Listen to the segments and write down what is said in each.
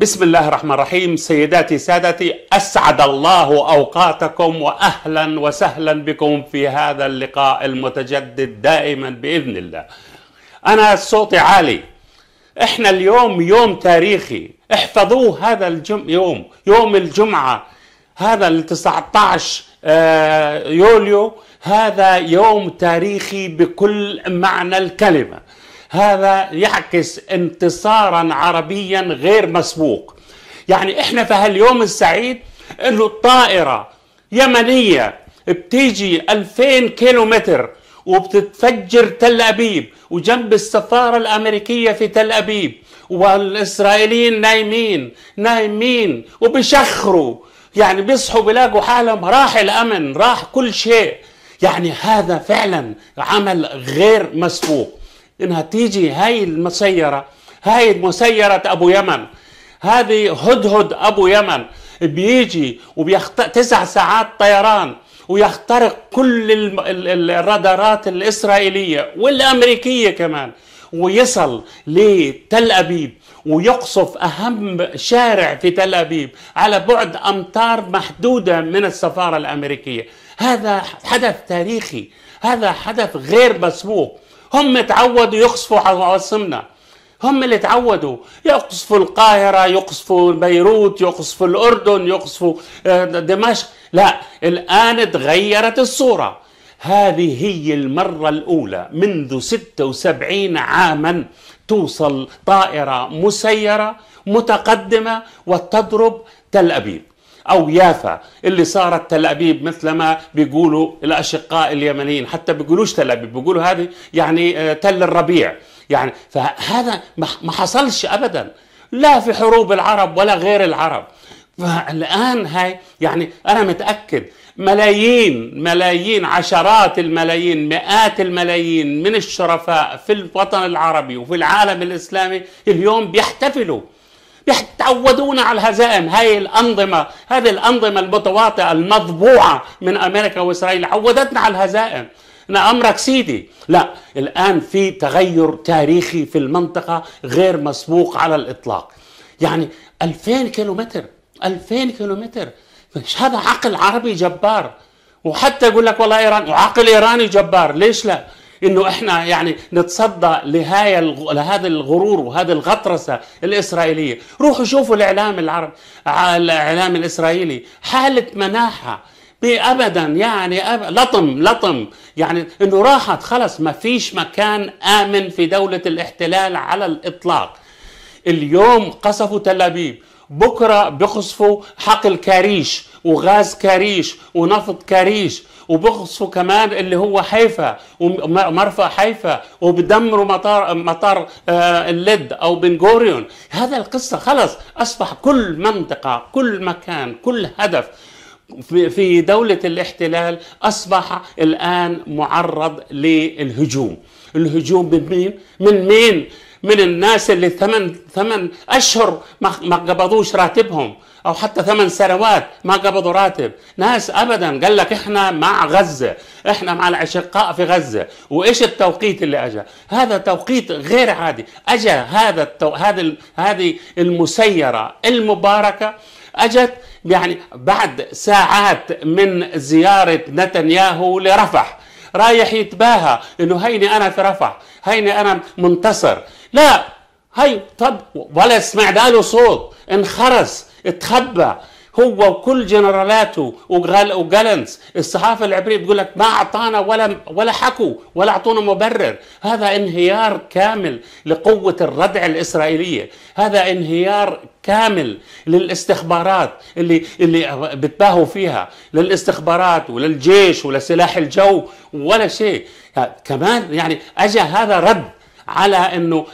بسم الله الرحمن الرحيم سيداتي سادتي اسعد الله اوقاتكم واهلا وسهلا بكم في هذا اللقاء المتجدد دائما باذن الله. انا صوتي عالي. احنا اليوم يوم تاريخي، احفظوه هذا الجم يوم، يوم الجمعه هذا ال 19 آه، يوليو هذا يوم تاريخي بكل معنى الكلمه. هذا يعكس انتصارا عربيا غير مسبوق يعني احنا في هاليوم السعيد انه الطائرة يمنية بتيجي 2000 كيلومتر وبتتفجر تل أبيب وجنب السفارة الأمريكية في تل أبيب والإسرائيليين نايمين نايمين وبشخروا يعني بيصحوا بيلاقوا حالهم راح الأمن راح كل شيء يعني هذا فعلا عمل غير مسبوق انها تيجي هاي المسيره هاي مسيره ابو يمن هذه هدهد ابو يمن بيجي وبيخت تسع ساعات طيران ويخترق كل الرادارات الاسرائيليه والامريكيه كمان ويصل لتل ابيب ويقصف اهم شارع في تل ابيب على بعد امتار محدوده من السفاره الامريكيه هذا حدث تاريخي هذا حدث غير مسبوق هم اتعودوا يقصفوا عواصمنا هم اللي اتعودوا يقصفوا القاهرة يقصفوا بيروت يقصفوا الأردن يقصفوا آه، دمشق لا الآن اتغيرت الصورة هذه هي المرة الأولى منذ 76 عاما توصل طائرة مسيرة متقدمة وتضرب تل أبيب أو يافا اللي صارت تل أبيب مثل ما بيقولوا الأشقاء اليمنيين حتى بيقولوش تل أبيب بيقولوا هذه يعني آه، تل الربيع يعني فهذا ما حصلش أبدا لا في حروب العرب ولا غير العرب فالآن هاي يعني أنا متأكد ملايين ملايين عشرات الملايين مئات الملايين من الشرفاء في الوطن العربي وفي العالم الإسلامي اليوم بيحتفلوا يتعودون على الهزائم هاي الأنظمة هذه الأنظمة المتواطئة المطبوعة من أمريكا وإسرائيل عودتنا على الهزائم أنا أمرك سيدي لا الآن في تغير تاريخي في المنطقة غير مسبوق على الإطلاق يعني 2000 كيلومتر 2000 كيلومتر مش هذا عقل عربي جبار وحتى يقول لك والله إيران وعقل إيراني جبار ليش لا انه احنا يعني نتصدى لهاي لهذا الغرور وهذه الغطرسه الاسرائيليه روحوا شوفوا الاعلام العربي الاعلام الاسرائيلي حاله مناحه ابدا يعني أب... لطم لطم يعني انه راحت خلص ما فيش مكان امن في دوله الاحتلال على الاطلاق اليوم قصفوا تل ابيب بكره بيقصفوا حقل كاريش وغاز كاريش ونفط كاريش وبخصفوا كمان اللي هو حيفا ومرفأ حيفا وبدمروا مطار مطار آه، اللد او بن غوريون هذا القصه خلص اصبح كل منطقه كل مكان كل هدف في دولة الاحتلال أصبح الآن معرض للهجوم الهجوم من مين؟ من مين؟ من الناس اللي ثمان ثمان اشهر ما قبضوش راتبهم او حتى ثمان سنوات ما قبضوا راتب ناس ابدا قال لك احنا مع غزه احنا مع الاشقاء في غزه وايش التوقيت اللي اجى هذا توقيت غير عادي اجى هذا التو... هذه هذه المسيره المباركه اجت يعني بعد ساعات من زياره نتنياهو لرفح رايح يتباهى انه هيني انا في رفح هيني انا منتصر لا هي طب ولا سمعنا له صوت انخرس اتخبى هو وكل جنرالاته وقال وجالنس الصحافه العبريه بتقول لك ما اعطانا ولا ولا حكوا ولا اعطونا مبرر هذا انهيار كامل لقوه الردع الاسرائيليه هذا انهيار كامل للاستخبارات اللي اللي بتباهوا فيها للاستخبارات وللجيش ولسلاح الجو ولا شيء يعني كمان يعني اجى هذا رد على انه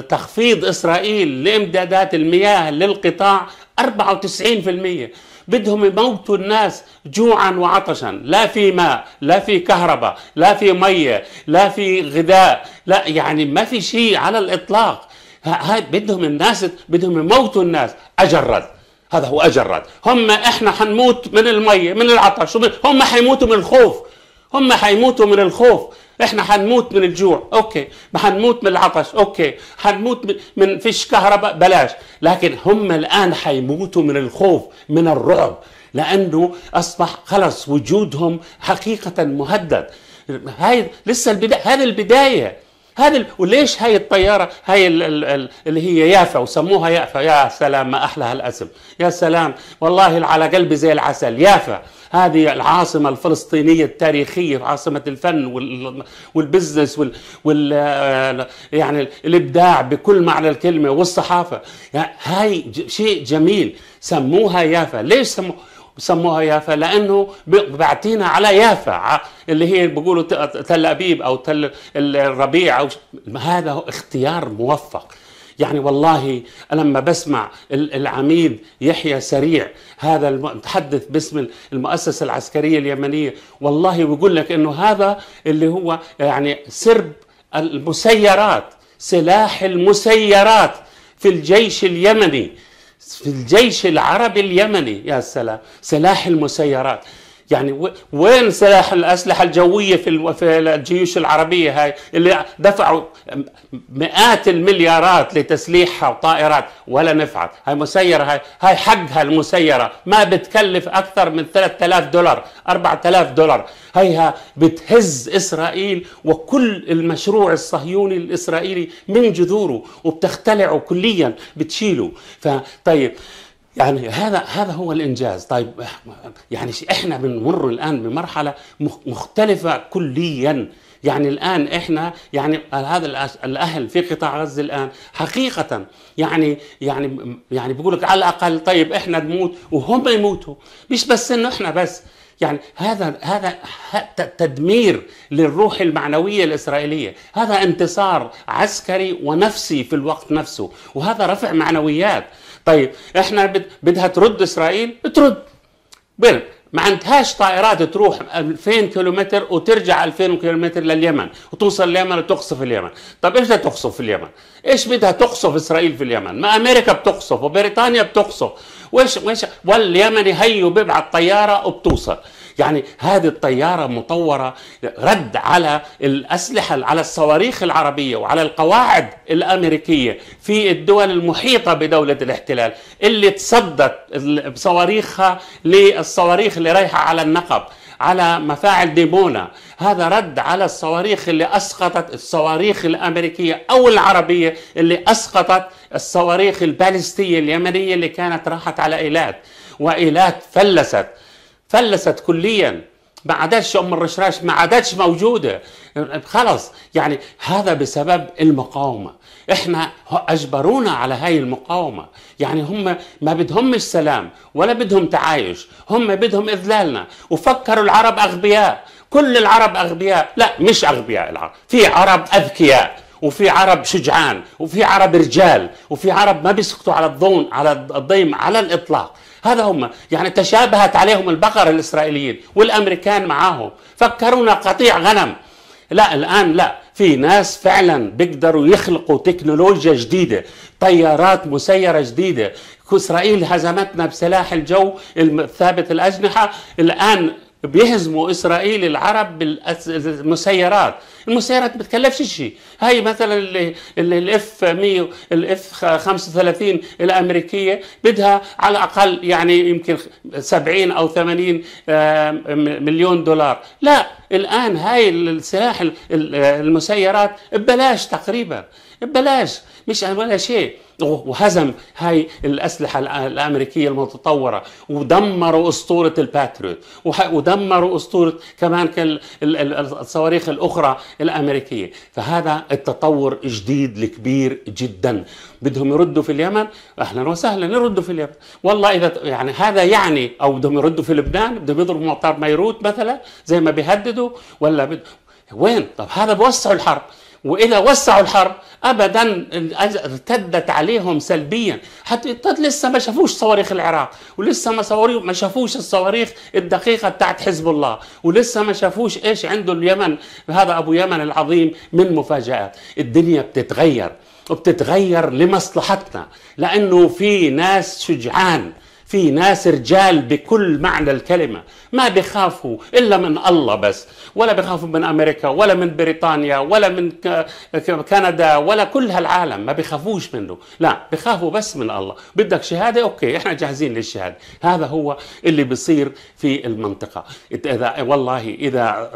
تخفيض اسرائيل لامدادات المياه للقطاع 94% بدهم يموتوا الناس جوعا وعطشا لا في ماء لا في كهرباء لا في مية لا في غذاء لا يعني ما في شيء على الإطلاق هاي بدهم الناس بدهم يموتوا الناس أجرد هذا هو أجرد هم إحنا حنموت من المية من العطش هم حيموتوا من الخوف هم حيموتوا من الخوف احنا حنموت من الجوع اوكي حنموت من العطش اوكي حنموت من فيش كهرباء بلاش لكن هم الان حيموتوا من الخوف من الرعب لانه اصبح خلص وجودهم حقيقه مهدد هاي لسه البدايه هذه البدايه هذا ال... وليش هاي الطياره هاي ال... ال... اللي هي يافا وسموها يافا يا سلام ما احلى هالاسم يا سلام والله على قلبي زي العسل يافا هذه العاصمة الفلسطينية التاريخية عاصمة الفن وال... والبزنس وال... وال آه، يعني الإبداع بكل معنى الكلمة والصحافة يعني هاي ج... شيء جميل سموها يافا ليش سموها وسموها يافا لانه بعتينا على يافا اللي هي بيقولوا تل ابيب او تل الربيع أو هذا اختيار موفق يعني والله لما بسمع العميد يحيى سريع هذا المتحدث باسم المؤسسة العسكرية اليمنية والله بيقول لك انه هذا اللي هو يعني سرب المسيرات سلاح المسيرات في الجيش اليمني في الجيش العربي اليمني يا سلام سلاح المسيرات يعني وين سلاح الاسلحه الجويه في الجيوش العربيه هاي اللي دفعوا مئات المليارات لتسليحها وطائرات ولا نفعت هاي مسيره هاي هاي حقها المسيره ما بتكلف اكثر من 3000 دولار 4000 دولار هيها بتهز اسرائيل وكل المشروع الصهيوني الاسرائيلي من جذوره وبتختلعه كليا بتشيله فطيب يعني هذا هذا هو الانجاز طيب يعني احنا بنمر الان بمرحله مختلفه كليا يعني الان احنا يعني هذا الاهل في قطاع غزه الان حقيقه يعني يعني يعني بيقول لك على الاقل طيب احنا نموت وهم يموتوا مش بس انه احنا بس يعني هذا هذا تدمير للروح المعنويه الاسرائيليه، هذا انتصار عسكري ونفسي في الوقت نفسه، وهذا رفع معنويات، طيب احنا بدها ترد اسرائيل ترد برد ما عندهاش طائرات تروح 2000 كيلومتر وترجع 2000 كيلومتر لليمن وتوصل اليمن وتقصف اليمن طب ايش بدها تقصف في اليمن ايش بدها تقصف اسرائيل في اليمن ما امريكا بتقصف وبريطانيا بتقصف وايش وايش واليمني هيو بيبعت طياره وبتوصل يعني هذه الطيارة مطورة رد على الأسلحة على الصواريخ العربية وعلى القواعد الأمريكية في الدول المحيطة بدولة الاحتلال اللي تصدت بصواريخها للصواريخ اللي رايحة على النقب على مفاعل ديمونا هذا رد على الصواريخ اللي أسقطت الصواريخ الأمريكية أو العربية اللي أسقطت الصواريخ البالستية اليمنية اللي كانت راحت على إيلات وإيلات فلست فلست كليا ما عادتش ام الرشراش ما عادتش موجوده خلص يعني هذا بسبب المقاومه احنا اجبرونا على هاي المقاومه يعني هم ما بدهمش سلام ولا بدهم تعايش هم بدهم اذلالنا وفكروا العرب اغبياء كل العرب اغبياء لا مش اغبياء العرب في عرب اذكياء وفي عرب شجعان وفي عرب رجال وفي عرب ما بيسكتوا على الضون على الضيم على الاطلاق هذا هم يعني تشابهت عليهم البقر الإسرائيليين والأمريكان معاهم فكرونا قطيع غنم لا الآن لا في ناس فعلا بيقدروا يخلقوا تكنولوجيا جديدة طيارات مسيرة جديدة إسرائيل هزمتنا بسلاح الجو الثابت الأجنحة الآن بيهزموا اسرائيل العرب بالمسيرات المسيرات ما بتكلفش شيء هاي مثلا الاف 100 الاف 35 الامريكيه بدها على الاقل يعني يمكن 70 او 80 آه، مليون دولار لا الان هاي السلاح المسيرات ببلاش تقريبا ببلاش مش ولا شيء وهزم هاي الأسلحة الأمريكية المتطورة ودمروا أسطورة الباتريوت ودمروا أسطورة كمان الصواريخ الأخرى الأمريكية فهذا التطور الجديد الكبير جدا بدهم يردوا في اليمن أهلا وسهلا يردوا في اليمن والله إذا يعني هذا يعني أو بدهم يردوا في لبنان بدهم يضربوا مطار بيروت مثلا زي ما بيهددوا ولا بد... وين طب هذا بوسعوا الحرب واذا وسعوا الحرب ابدا ارتدت عليهم سلبيا حتى لسه ما شافوش صواريخ العراق ولسه ما ما شافوش الصواريخ الدقيقه بتاعت حزب الله ولسه ما شافوش ايش عنده اليمن هذا ابو يمن العظيم من مفاجات الدنيا بتتغير وبتتغير لمصلحتنا لانه في ناس شجعان في ناس رجال بكل معنى الكلمة ما بيخافوا إلا من الله بس ولا بيخافوا من أمريكا ولا من بريطانيا ولا من كندا ولا كل هالعالم ما بيخافوش منه لا بيخافوا بس من الله بدك شهادة أوكي إحنا جاهزين للشهادة هذا هو اللي بيصير في المنطقة إذا والله إذا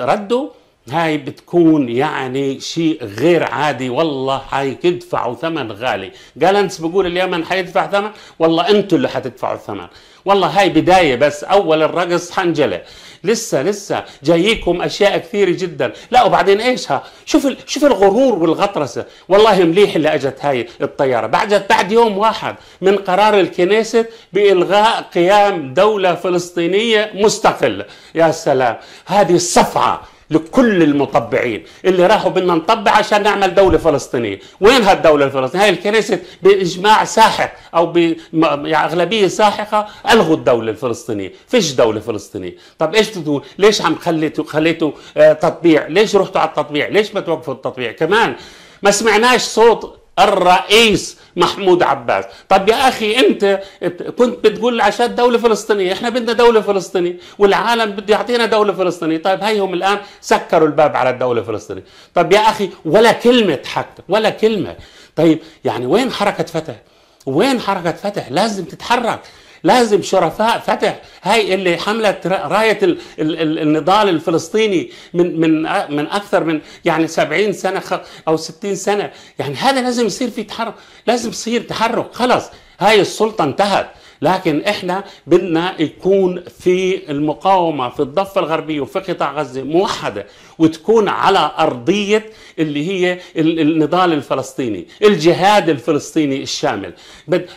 ردوا هاي بتكون يعني شيء غير عادي والله تدفعوا ثمن غالي جالنس بيقول اليمن حيدفع ثمن والله انتوا اللي حتدفعوا الثمن والله هاي بدايه بس اول الرقص حنجله لسه لسه جاييكم اشياء كثيره جدا لا وبعدين إيش ها شوف شوف الغرور والغطرسه والله مليح اللي اجت هاي الطياره بعد بعد يوم واحد من قرار الكنيسة بالغاء قيام دوله فلسطينيه مستقله يا سلام هذه الصفعة لكل المطبعين اللي راحوا بدنا نطبع عشان نعمل دولة فلسطينية وين هالدولة الفلسطينية هاي الكنيسة بإجماع ساحق أو بأغلبية يعني ساحقة ألغوا الدولة الفلسطينية فيش دولة فلسطينية طب إيش تقول ليش عم خليتوا خليتوا آه، تطبيع ليش رحتوا على التطبيع ليش ما توقفوا التطبيع كمان ما سمعناش صوت الرئيس محمود عباس طب يا أخي أنت كنت بتقول عشان دولة فلسطينية إحنا بدنا دولة فلسطينية والعالم بده يعطينا دولة فلسطينية طيب هيهم الآن سكروا الباب على الدولة الفلسطينية طب يا أخي ولا كلمة حق ولا كلمة طيب يعني وين حركة فتح وين حركة فتح لازم تتحرك لازم شرفاء فتح هاي اللي حملت راية النضال الفلسطيني من من من أكثر من يعني 70 سنة أو 60 سنة يعني هذا لازم يصير في تحرك لازم يصير تحرك خلص هاي السلطة انتهت لكن احنا بدنا يكون في المقاومه في الضفه الغربيه وفي قطاع غزه موحده وتكون على أرضية اللي هي النضال الفلسطيني الجهاد الفلسطيني الشامل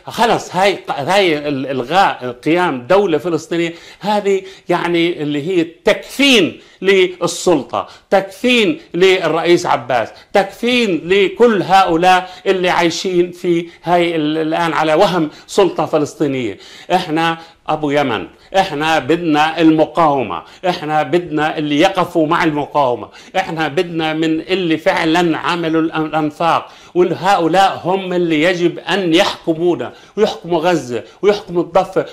خلص هاي هاي الغاء قيام دولة فلسطينية هذه يعني اللي هي تكفين للسلطة تكفين للرئيس عباس تكفين لكل هؤلاء اللي عايشين في هاي الآن على وهم سلطة فلسطينية احنا أبو يمن احنا بدنا المقاومة احنا بدنا اللي يقفوا مع المقاومة احنا بدنا من اللي فعلا عملوا الانفاق وهؤلاء هم اللي يجب ان يحكمونا ويحكموا غزة ويحكموا الضفة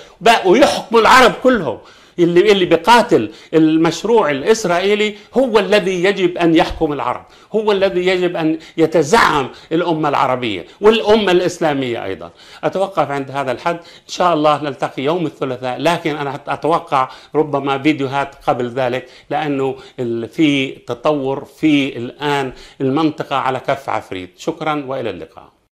ويحكموا العرب كلهم اللي اللي بيقاتل المشروع الاسرائيلي هو الذي يجب ان يحكم العرب، هو الذي يجب ان يتزعم الامه العربيه والامه الاسلاميه ايضا. اتوقف عند هذا الحد، ان شاء الله نلتقي يوم الثلاثاء، لكن انا اتوقع ربما فيديوهات قبل ذلك لانه في تطور في الان المنطقه على كف عفريت، شكرا والى اللقاء.